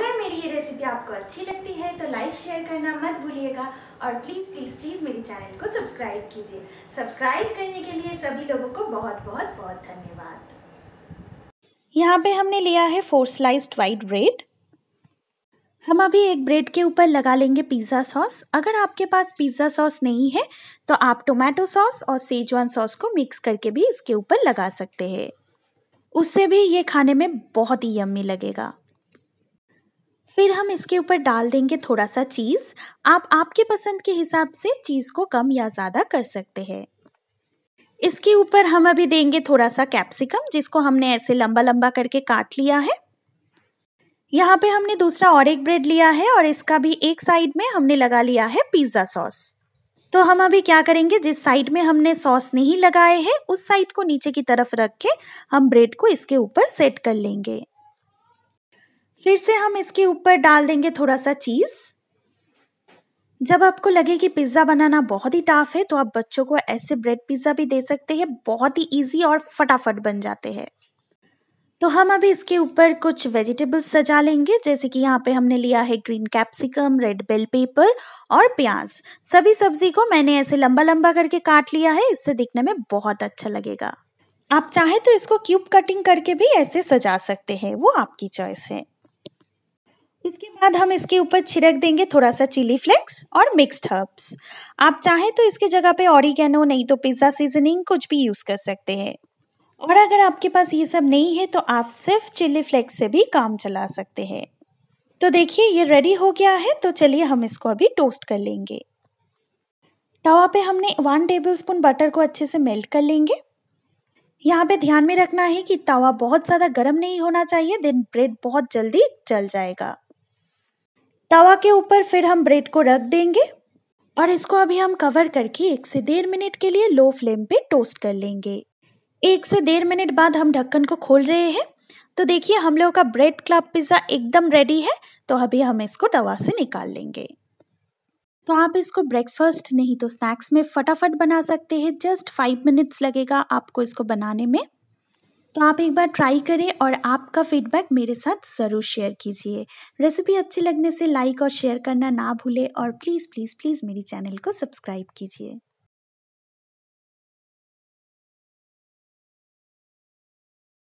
अगर मेरी ये रेसिपी आपको अच्छी लगती है तो लाइक शेयर करना मत भूलिएगा और प्लीज़ प्लीज़ प्लीज़ मेरे चैनल को सब्सक्राइब कीजिए सब्सक्राइब करने के लिए सभी लोगों को बहुत बहुत बहुत धन्यवाद यहाँ पे हमने लिया है फोर स्लाइस्ड वाइट ब्रेड हम अभी एक ब्रेड के ऊपर लगा लेंगे पिज़्ज़ा सॉस अगर आपके पास पिज़्ज़ा सॉस नहीं है तो आप टोमेटो सॉस और सेजवान सॉस को मिक्स करके भी इसके ऊपर लगा सकते हैं उससे भी ये खाने में बहुत ही यम्मी लगेगा फिर हम इसके ऊपर डाल देंगे थोड़ा सा चीज़ आप आपके पसंद के हिसाब से चीज़ को कम या ज़्यादा कर सकते हैं इसके ऊपर हम अभी देंगे थोड़ा सा कैप्सिकम जिसको हमने ऐसे लंबा लंबा करके काट लिया है यहाँ पे हमने दूसरा और एक ब्रेड लिया है और इसका भी एक साइड में हमने लगा लिया है पिज्ज़ा सॉस तो हम अभी क्या करेंगे जिस साइड में हमने सॉस नहीं लगाए हैं उस साइड को नीचे की तरफ रख के हम ब्रेड को इसके ऊपर सेट कर लेंगे फिर से हम इसके ऊपर डाल देंगे थोड़ा सा चीज़ जब आपको लगे कि पिज़्ज़ा बनाना बहुत ही टाफ है तो आप बच्चों को ऐसे ब्रेड पिज़्ज़ा भी दे सकते हैं बहुत ही इजी और फटाफट बन जाते हैं तो हम अभी इसके ऊपर कुछ वेजिटेबल्स सजा लेंगे जैसे कि यहाँ पे हमने लिया है green capsicum red bell pepper और प्याज सभी सब्जी को मैंने ऐसे लंबा लंबा करके काट लिया है इससे दिखने में बहुत अच्छा लगेगा आप चाहे तो इसको क्यूब कटिंग करके भी ऐसे सजा सकते हैं वो आपकी चॉइस है बाद हम इसके ऊपर छिड़क देंगे थोड़ा सा चिली फ्लेक्स और मिक्स्ड हर्ब्स आप चाहें तो इसके जगह पे ऑरिगेनो नहीं तो पिज़्ज़ा सीजनिंग कुछ भी यूज़ कर सकते हैं और अगर आपके पास ये सब नहीं है तो आप सिर्फ चिली फ्लेक्स से भी काम चला सकते हैं तो देखिए ये रेडी हो गया है तो चलिए हम इसको अभी टोस्ट कर लेंगे तवा पे हमने वन टेबल स्पून बटर को अच्छे से मेल्ट कर लेंगे यहाँ पे ध्यान में रखना है कि तवा बहुत ज़्यादा गर्म नहीं होना चाहिए देन ब्रेड बहुत जल्दी जल जाएगा तवा के ऊपर फिर हम ब्रेड को रख देंगे और इसको अभी हम कवर करके एक से डेढ़ मिनट के लिए लो फ्लेम पे टोस्ट कर लेंगे एक से डेढ़ मिनट बाद हम ढक्कन को खोल रहे हैं तो देखिए हम लोगों का ब्रेड क्लब पिज़्ज़ा एकदम रेडी है तो अभी हम इसको तवा से निकाल लेंगे तो आप इसको ब्रेकफास्ट नहीं तो स्नैक्स में फटाफट बना सकते हैं जस्ट फाइव मिनट्स लगेगा आपको इसको बनाने में तो आप एक बार ट्राई करें और आपका फीडबैक मेरे साथ ज़रूर शेयर कीजिए रेसिपी अच्छी लगने से लाइक और शेयर करना ना भूलें और प्लीज़ प्लीज़ प्लीज़ मेरी चैनल को सब्सक्राइब कीजिए